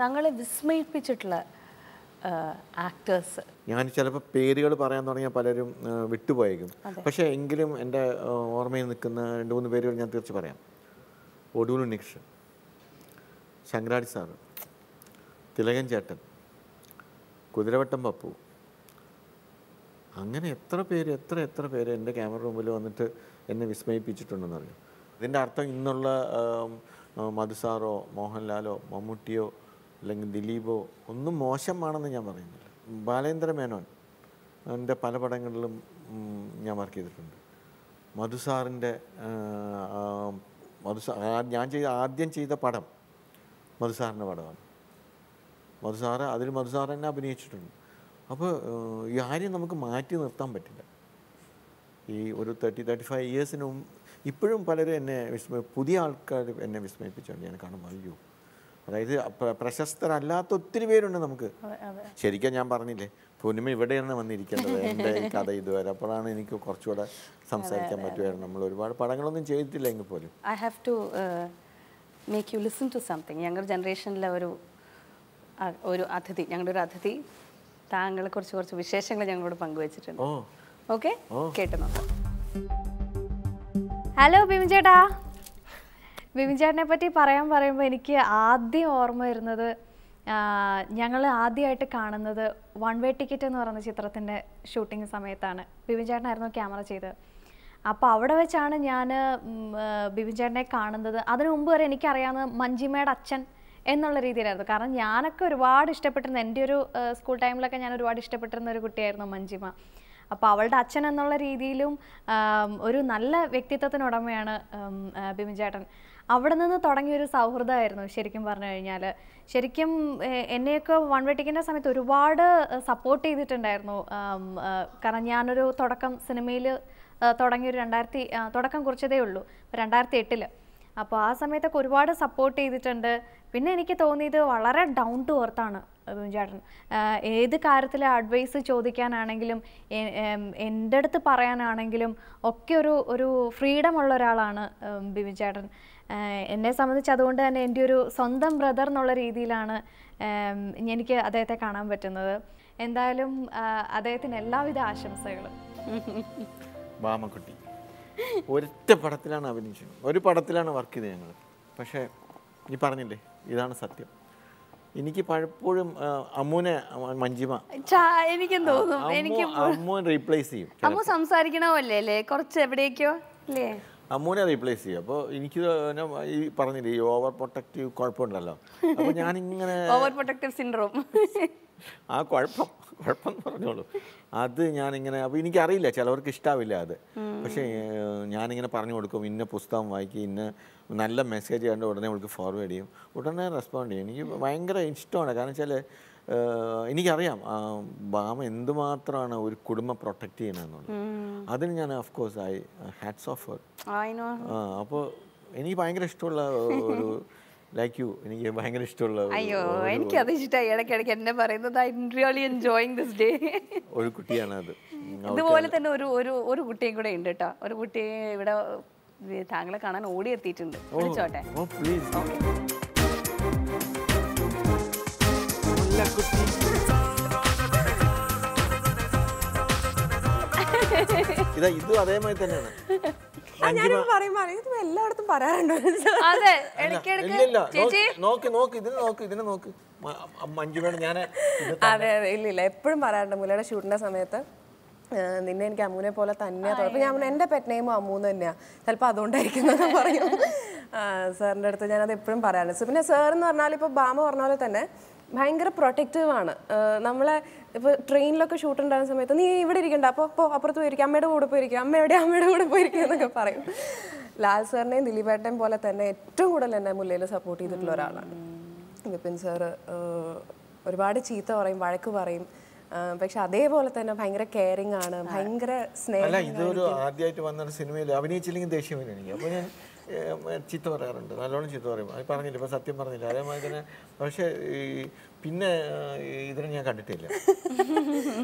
തങ്ങളെ വിസ്മയിപ്പിച്ചിട്ടുള്ള ആക്ടേഴ്സ് ഞാൻ ചിലപ്പോൾ പേരുകൾ പറയാൻ തുടങ്ങിയാൽ പലരും വിട്ടുപോയേക്കും പക്ഷേ എങ്കിലും എൻ്റെ ഓർമ്മയിൽ നിൽക്കുന്ന രണ്ട് മൂന്ന് പേരുകൾ ഞാൻ തീർച്ച പറയാം ഒടൂർ നിക്ഷ് ശങ്കരാടി സാറ് തിലകൻ ചേട്ടൻ കുതിരവട്ടം പപ്പു അങ്ങനെ എത്ര പേര് എത്ര എത്ര പേര് എൻ്റെ ക്യാമറ റൂമിൽ വന്നിട്ട് എന്നെ വിസ്മയിപ്പിച്ചിട്ടുണ്ടെന്ന് അറിയാം ഇതിൻ്റെ അർത്ഥം ഇന്നുള്ള മധുസാറോ മോഹൻലാലോ മമ്മൂട്ടിയോ അല്ലെങ്കിൽ ദിലീപോ ഒന്നും മോശമാണെന്ന് ഞാൻ പറയുന്നില്ല ബാലേന്ദ്ര മേനോൻ എൻ്റെ പല പടങ്ങളിലും ഞാൻ വർക്ക് ചെയ്തിട്ടുണ്ട് മധുസാറിൻ്റെ മധുസാർ ഞാൻ ചെയ്ത ആദ്യം ചെയ്ത പടം മധുസാറിൻ്റെ പടമാണ് മധുസാർ അതിൽ മധുസാർ തന്നെ അഭിനയിച്ചിട്ടുണ്ട് അപ്പോൾ ഈ ആരെയും നമുക്ക് മാറ്റി നിർത്താൻ പറ്റില്ല ഈ ഒരു തേർട്ടി തേർട്ടി ഫൈവ് ഇയേഴ്സിന് മുമ്പ് ഇപ്പോഴും പലരും എന്നെ വിസ്മയ പുതിയ ആൾക്കാർ എന്നെ വിസ്മയിപ്പിച്ചുകൊണ്ട് ഞാൻ കാണുമ്പോൾ അയ്യോ അതായത് പ്രശസ്തരല്ലാത്ത ഒത്തിരി പേരുണ്ട് നമുക്ക് ശരിക്കും ഞാൻ പറഞ്ഞില്ലേ പൊന്നുമ ഇവിടെയാണ് വന്നിരിക്കേണ്ടത് എൻ്റെ കഥ ഇതുവരെ അപ്പോഴാണ് എനിക്ക് കുറച്ചുകൂടെ സംസാരിക്കാൻ പറ്റുമായിരുന്നു നമ്മൾ ഒരുപാട് പടങ്ങളൊന്നും ചെയ്തിട്ടില്ല എങ്കിൽ പോലും I have to make you listen to something younger ജനറേഷനിലെ ഒരു ഒരു അതിഥി ഞങ്ങളുടെ ഒരു അതിഥി താങ്കളെ കുറിച്ച് കുറച്ച് വിശേഷങ്ങൾ ഞങ്ങളോട് പങ്കുവച്ചിട്ടുണ്ട് ഓക്കെ കേട്ടു നോക്കാം ഹലോ ബിമിചേട്ടാ ബിമിചാട്ടിനെ പറ്റി പറയാൻ പറയുമ്പോൾ എനിക്ക് ആദ്യം ഓർമ്മ വരുന്നത് ഞങ്ങൾ ആദ്യമായിട്ട് കാണുന്നത് വൺ വേ ടിക്കറ്റ് എന്ന് പറയുന്ന ചിത്രത്തിൻ്റെ ഷൂട്ടിംഗ് സമയത്താണ് ബിമിചാട്ടനായിരുന്നു ക്യാമറ ചെയ്തത് അപ്പോൾ അവിടെ വെച്ചാണ് ഞാൻ ബിബിചേട്ടനെ കാണുന്നത് അതിനു മുമ്പ് വരെ എനിക്കറിയാവുന്നത് മഞ്ജിമയുടെ അച്ഛൻ എന്നുള്ള രീതിയിലായിരുന്നു കാരണം ഞാനൊക്കെ ഒരുപാട് ഇഷ്ടപ്പെട്ടിരുന്ന എൻ്റെ ഒരു സ്കൂൾ ടൈമിലൊക്കെ ഞാൻ ഒരുപാട് ഇഷ്ടപ്പെട്ടിരുന്ന ഒരു കുട്ടിയായിരുന്നു മഞ്ജിമ അപ്പോൾ അവളുടെ അച്ഛൻ എന്നുള്ള രീതിയിലും ഒരു നല്ല വ്യക്തിത്വത്തിനുടമയാണ് ബിമിചേട്ടൻ അവിടെ നിന്ന് തുടങ്ങിയ ഒരു സൗഹൃദമായിരുന്നു ശരിക്കും പറഞ്ഞു കഴിഞ്ഞാൽ ശരിക്കും എന്നെയൊക്കെ വൺ വേ സമയത്ത് ഒരുപാട് സപ്പോർട്ട് ചെയ്തിട്ടുണ്ടായിരുന്നു കാരണം ഞാനൊരു തുടക്കം സിനിമയിൽ തുടങ്ങിയ ഒരു രണ്ടായിരത്തി തുടക്കം കുറിച്ചതേ ഉള്ളൂ രണ്ടായിരത്തി എട്ടിൽ അപ്പോൾ ആ സമയത്തൊക്കെ ഒരുപാട് സപ്പോർട്ട് ചെയ്തിട്ടുണ്ട് പിന്നെ എനിക്ക് തോന്നിയത് വളരെ ഡൗൺ ടു എർത്താണ് ചേട്ടൻ ഏത് കാര്യത്തിൽ അഡ്വൈസ് ചോദിക്കാനാണെങ്കിലും എൻ്റെ അടുത്ത് പറയാനാണെങ്കിലും ഒക്കെ ഒരു ഒരു ഫ്രീഡം ഉള്ള ഒരാളാണ് ബിബിൻ ചേട്ടൻ എന്നെ സംബന്ധിച്ച് അതുകൊണ്ട് തന്നെ എൻ്റെ ഒരു സ്വന്തം ബ്രദർ എന്നുള്ള രീതിയിലാണ് എനിക്ക് അദ്ദേഹത്തെ കാണാൻ പറ്റുന്നത് എന്തായാലും അദ്ദേഹത്തിന് എല്ലാവിധ ആശംസകളും വാമക്കുട്ടി ഒരൊറ്റ പടത്തിലാണ് അഭിനയിച്ചത് ഒരു പടത്തിലാണ് വർക്ക് ചെയ്തത് ഞങ്ങൾ പക്ഷേ ഈ പറഞ്ഞില്ലേ ഇതാണ് സത്യം എനിക്ക് പലപ്പോഴും അമ്മുനെ മഞ്ജിമ എനിക്കും തോന്നും എനിക്ക് അമ്മുവിനെ റീപ്ലേസ് ചെയ്യും അമ്മു സംസാരിക്കണമല്ലേ അല്ലേ കുറച്ച് എവിടേക്കോ അല്ലേ അമ്മുവിനെ റീപ്ലേസ് ചെയ്യും അപ്പോൾ എനിക്ക് ഈ പറഞ്ഞില്ലേ ഈ ഓവർ പ്രൊട്ടക്റ്റീവ് കുഴപ്പമുണ്ടല്ലോ അപ്പോൾ ഞാനിങ്ങനെ ഓവർ പ്രൊട്ടക്റ്റീവ് സിൻഡ്രോം ആ കുഴപ്പം കുഴപ്പം പറഞ്ഞോളൂ അത് ഞാനിങ്ങനെ അപ്പോൾ എനിക്കറിയില്ല ചിലവർക്ക് ഇഷ്ടാവില്ല അത് പക്ഷേ ഞാനിങ്ങനെ പറഞ്ഞു കൊടുക്കും ഇന്ന പുസ്തകം വായിക്കും ഇന്ന നല്ല മെസ്സേജ് കണ്ട് ഉടനെ അവൾക്ക് ഫോർവേഡ് ചെയ്യും ഉടനെ റെസ്പോണ്ട് ചെയ്യും എനിക്ക് ഭയങ്കര ഇഷ്ടമാണ് കാരണം വെച്ചാൽ എനിക്കറിയാം ബാമ എന്തുമാത്രമാണ് ഒരു കുടുംബം പ്രൊട്ടക്റ്റ് ചെയ്യണമെന്നുള്ളത് അതിന് ഞാൻ of course I hats off അപ്പോൾ എനിക്ക് ഭയങ്കര ഇഷ്ടമുള്ള ഒരു ലൈക്ക് യു എനിക്ക് ഭയങ്കര ഇഷ്ടമുള്ള അയ്യോ എനിക്കത് ഇഷ്ടമായി ഇടയ്ക്കിടയ്ക്ക് എന്നെ പറയുന്നത് I really enjoying this day ഒരു കുട്ടിയാണ് അത് ഇതുപോലെ തന്നെ ഒരു ഒരു ഒരു കുട്ടിയും കൂടെ ഉണ്ട് കേട്ടോ ഒരു കുട്ടിയെ ഇവിടെ താങ്കളെ കാണാൻ ഓടി എത്തിയിട്ടുണ്ട് തന്നെയാണ് ഇത് എല്ലായിടത്തും പറയാറുണ്ടോ അതെ നോക്ക് നോക്ക് നോക്ക് നോക്ക് ഞാൻ അതെ അതെ ഇല്ലില്ല എപ്പോഴും പറയാറുണ്ട് മുലയുടെ ഷൂട്ടിന്റെ സമയത്ത് നിന്നെ എനിക്ക് അമ്മൂനെ പോലെ തന്നെയാണ് തോന്നുന്നത് ഞാൻ എൻ്റെ പെറ്റ് നെയിമും അമ്മൂന്ന് തന്നെയാണ് ചിലപ്പോൾ അതുകൊണ്ടായിരിക്കും പറയും സാറിൻ്റെ അടുത്ത് ഞാനത് എപ്പോഴും പറയാറുണ്ട് സോ പിന്നെ സാർ എന്ന് പറഞ്ഞാൽ ഇപ്പോൾ ബാമ പറഞ്ഞ പോലെ തന്നെ ഭയങ്കര പ്രൊട്ടക്റ്റീവ് ആണ് നമ്മളെ ഇപ്പോൾ ട്രെയിനിലൊക്കെ ഷൂട്ട് ഉണ്ടാകുന്ന സമയത്ത് നീ ഇവിടെ ഇരിക്കണ്ട അപ്പോൾ അപ്പോൾ അപ്പുറത്ത് പോയിരിക്കും അമ്മയുടെ കൂടെ പോയിരിക്കും അമ്മ എവിടെ അമ്മയുടെ കൂടെ പോയിരിക്കും എന്നൊക്കെ പറയും ലാൽ സാറിനെയും ദിലീപേട്ടനെയും പോലെ തന്നെ ഏറ്റവും കൂടുതൽ എന്നെ മുല്ലയിൽ സപ്പോർട്ട് ചെയ്തിട്ടുള്ള ഒരാളാണ് വിപിൻ സാറ് ഒരുപാട് ചീത്ത പറയും വഴക്ക് പറയും പക്ഷെ അതേപോലെ തന്നെ ഭയങ്കര കെയറിങ് ആണ് ഭയങ്കര സ്നേഹം അല്ല ഇതൊരു ആദ്യമായിട്ട് വന്ന സിനിമയിൽ അഭിനയിച്ചില്ലെങ്കിൽ ദേഷ്യം വരും എനിക്ക് അപ്പോൾ ഞാൻ ചീത്ത പറയാറുണ്ട് നല്ലോണം ചീത്ത പറയും അത് പറഞ്ഞില്ല ഇപ്പൊ സത്യം പറഞ്ഞില്ല അതേമാതിരി തന്നെ പക്ഷെ ഈ പിന്നെ ഇതിനെ ഞാൻ കണ്ടിട്ടില്ല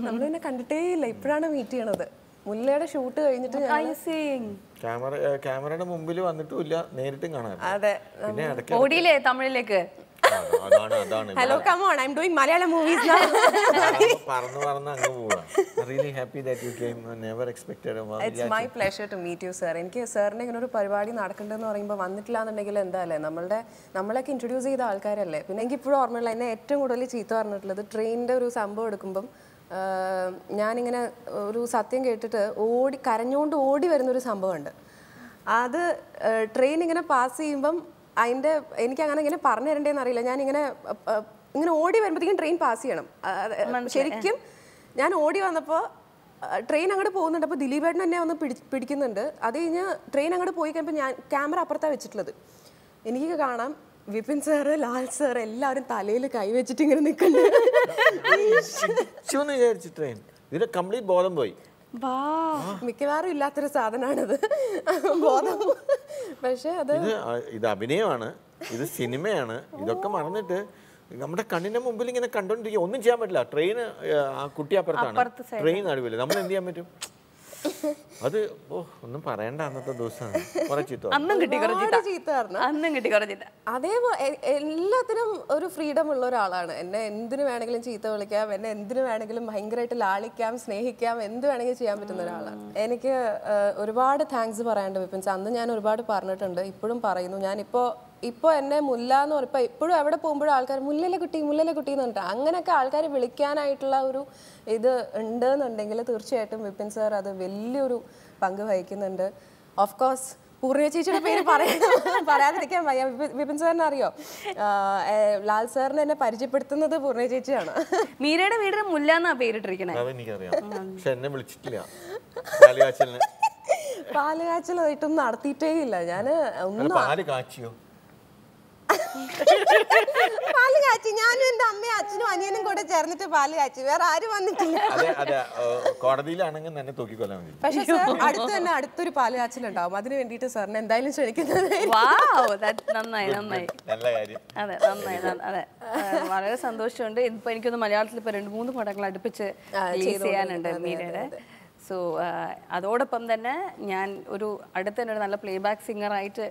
നമ്മൾ പിന്നെ കണ്ടിട്ടേ ഇല്ല ഇപ്പോഴാണ് മീറ്റ് ചെയ്യണത് മുല്ലയുടെ ഷൂട്ട് കഴിഞ്ഞിട്ട് ക്യാമറ ക്യാമറയുടെ മുമ്പിൽ വന്നിട്ടും ഇല്ല നേരിട്ടും കാണാൻ അതെ ഓടിയില്ലേ തമിഴിലേക്ക് hello come on I'm doing Malayalam movies പറഞ്ഞു പറഞ്ഞു അങ്ങ് പോവാം really happy that you came never expected it's my pleasure to meet you sir എനിക്ക് സാറിന് ഇങ്ങനെ ഒരു പരിപാടി നടക്കേണ്ടതെന്ന് പറയുമ്പോൾ വന്നിട്ടില്ല എന്നുണ്ടെങ്കിൽ എന്താല്ലേ നമ്മളുടെ നമ്മളൊക്കെ ഇൻട്രൊഡ്യൂസ് ചെയ്ത ആൾക്കാരല്ലേ പിന്നെ എനിക്ക് ഇപ്പോഴും ഓർമ്മയുള്ള എന്നെ ഏറ്റവും കൂടുതൽ ചീത്ത പറഞ്ഞിട്ടുള്ളത് ട്രെയിനിൻ്റെ ഒരു സംഭവം എടുക്കുമ്പം ഞാനിങ്ങനെ ഒരു സത്യം കേട്ടിട്ട് ഓടി കരഞ്ഞുകൊണ്ട് ഓടി വരുന്നൊരു സംഭവമുണ്ട് അത് ട്രെയിൻ ഇങ്ങനെ പാസ് ചെയ്യുമ്പം അതിൻ്റെ എനിക്ക് അങ്ങനെ ഇങ്ങനെ പറഞ്ഞു തരണ്ടേന്ന് അറിയില്ല ഞാൻ ഇങ്ങനെ ഇങ്ങനെ ഓടി വരുമ്പോഴത്തേക്കും ട്രെയിൻ പാസ് ചെയ്യണം ശരിക്കും ഞാൻ ഓടി വന്നപ്പോൾ ട്രെയിൻ അങ്ങോട്ട് പോകുന്നുണ്ട് അപ്പോൾ ദിലീപേട്ടൻ എന്നെ ഒന്ന് പിടി പിടിക്കുന്നുണ്ട് അത് കഴിഞ്ഞ് ട്രെയിൻ അങ്ങോട്ട് പോയി കഴിയുമ്പോൾ ഞാൻ ക്യാമറ അപ്പുറത്താണ് വെച്ചിട്ടുള്ളത് എനിക്ക് കാണാം വിപിൻ സാറ് ലാൽ സാർ എല്ലാവരും തലയിൽ കൈവച്ചിട്ട് ഇങ്ങനെ നിൽക്കുന്നു ട്രെയിൻ ഇതിന്റെ കംപ്ലീറ്റ് ബോധം പോയി മിക്കവാറും ഇല്ലാത്തൊരു സാധനമാണിത് ഗോതമ്പ് പക്ഷെ അത് ഇത് അഭിനയമാണ് ഇത് സിനിമയാണ് ഇതൊക്കെ മറന്നിട്ട് നമ്മുടെ കണ്ണിന്റെ മുമ്പിൽ ഇങ്ങനെ കണ്ടോണ്ടിരിക്കുക ഒന്നും ചെയ്യാൻ പറ്റില്ല ട്രെയിന് ആ കുട്ടി അപ്പുറത്താണ് ട്രെയിൻ നടുവില്ല നമ്മൾ എന്ത് ചെയ്യാൻ പറ്റും അത് ഓ ഒന്നും പറയണ്ട അന്നത്തെ ദിവസം അന്നും കിട്ടി അന്നും കിട്ടി അതേപോലെ എല്ലാത്തിനും ഒരു ഫ്രീഡം ഉള്ള ഒരാളാണ് എന്നെ എന്തിനു വേണമെങ്കിലും ചീത്ത വിളിക്കാം എന്നെ എന്തിനു വേണമെങ്കിലും ഭയങ്കരമായിട്ട് ലാളിക്കാം സ്നേഹിക്കാം എന്ത് വേണമെങ്കിലും ചെയ്യാൻ പറ്റുന്ന ഒരാളാണ് എനിക്ക് ഒരുപാട് താങ്ക്സ് പറയാണ്ട് വിപിൻസ് അന്ന് ഞാൻ ഒരുപാട് പറഞ്ഞിട്ടുണ്ട് ഇപ്പോഴും പറയുന്നു ഞാനിപ്പോ ഇപ്പൊ എന്നെ മുല്ല എന്ന് പറയുമ്പോ ഇപ്പോഴും എവിടെ പോകുമ്പോഴും ആൾക്കാർ മുല്ലല്ലേ കുട്ടി മുല്ലല്ലേ കുട്ടി എന്ന് പറഞ്ഞിട്ട് അങ്ങനെയൊക്കെ ആൾക്കാർ വിളിക്കാനായിട്ടുള്ള ഒരു ഇത് ഉണ്ട് എന്നുണ്ടെങ്കിൽ തീർച്ചയായിട്ടും വിപിൻ സാർ അത് വലിയ വലിയൊരു പങ്ക് വഹിക്കുന്നുണ്ട് ഓഫ് കോഴ്സ് പൂർണ്ണ ചേച്ചിയുടെ പേര് പറയുന്നത് പറയാതിരിക്കാൻ വയ്യ വിപിൻ സാറിനെ അറിയോ ലാൽ സാറിനെ എന്നെ പരിചയപ്പെടുത്തുന്നത് പൂർണ്ണ ചേച്ചിയാണ് മീരയുടെ വീടിന് മുല്ല എന്നാ പേരിട്ടിരിക്കണേ പക്ഷെ എന്നെ വിളിച്ചിട്ടില്ല നടത്തിയിട്ടേ ഇല്ല ഞാൻ ഒന്നും പാല് കാച്ചി ഞാനും എന്റെ അമ്മയും അച്ഛനും അനിയനും കൂടെ ചേർന്നിട്ട് പാല് കാച്ചി വേറെ ആരും വന്നിട്ടില്ല അതെ അതെ കോടതിയിലാണെങ്കിൽ തന്നെ തൂക്കിക്കൊല്ലാൻ മതി പക്ഷെ അടുത്ത് തന്നെ അടുത്തൊരു പാല് കാച്ചിലുണ്ടാവും അതിന് വേണ്ടിയിട്ട് സാറിന് എന്തായാലും ശ്രമിക്കുന്നത് നല്ല കാര്യം അതെ അതെ വളരെ സന്തോഷമുണ്ട് ഇപ്പൊ എനിക്കൊന്ന് മലയാളത്തിൽ ഇപ്പൊ രണ്ട് മൂന്ന് പടങ്ങൾ അടുപ്പിച്ച് ചെയ്യാനുണ്ട് മീരയുടെ സോ uh, അതോടൊപ്പം തന്നെ ഞാൻ ഒരു അടുത്ത തന്നെ ഒരു നല്ല പ്ലേ ബാക്ക് സിംഗർ ആയിട്ട്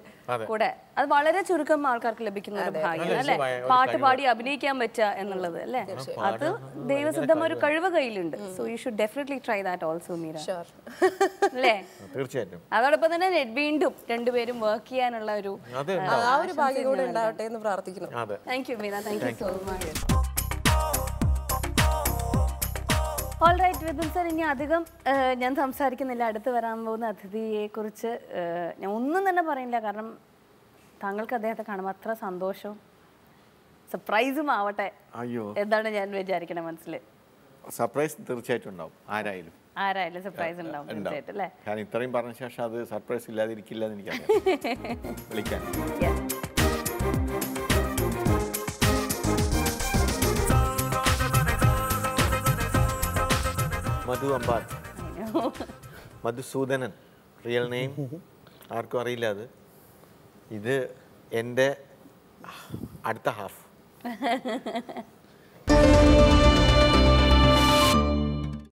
കൂടെ അത് വളരെ ചുരുക്കം ആൾക്കാർക്ക് ലഭിക്കുന്ന ഒരു ഭാഗ്യം അല്ലെ പാട്ട് പാടി അഭിനയിക്കാൻ പറ്റുക എന്നുള്ളത് അല്ലെ അത് ദൈവസിദ്ധം ഒരു കഴിവ് കയ്യിലുണ്ട് so you should definitely try that also Meera അല്ലേ തീർച്ചയായും അതോടൊപ്പം തന്നെ വീണ്ടും രണ്ടുപേരും വർക്ക് ചെയ്യാനുള്ള ഒരു ആ ഒരു ഭാഗ്യം കൂടെ ഉണ്ടാവട്ടെ എന്ന് പ്രാർത്ഥിക്കുന്നു thank you Meera thank you so much all right doctor Ebin sir ഇനി അധികം ഞാൻ സംസാരിക്കുന്നില്ല അടുത്ത് വരാൻ പോകുന്ന അതിഥിയെക്കുറിച്ച് ഞാൻ ഒന്നും തന്നെ പറയില്ല കാരണം താങ്കൾക്ക് അദ്ദേഹത്തെ കാണുമ്പോൾ അത്ര സന്തോഷവും സർപ്രൈസും ആവട്ടെ അയ്യോ എന്താണ് ഞാൻ വിചാരിക്കണേ മനസ്സിൽ സർപ്രൈസ് തീർച്ചയായിട്ടും ഉണ്ടാവും ആരായാലും ആരായാലും സർപ്രൈസ് ഉണ്ടാവും തീർച്ചയായിട്ടും അല്ലേ ഞാൻ ഇത്രയും പറഞ്ഞ ശേഷം അത് സർപ്രൈസ് ഇല്ലാതിരിക്കില്ല എന്ന് എനിക്കറിയാം വിളിക്കാൻ മധു അമ്പാൽ മധുസൂദനൻ റിയൽ നെയിം ആർക്കും അറിയില്ല അത് ഇത് എൻ്റെ അടുത്ത ഹാഫ്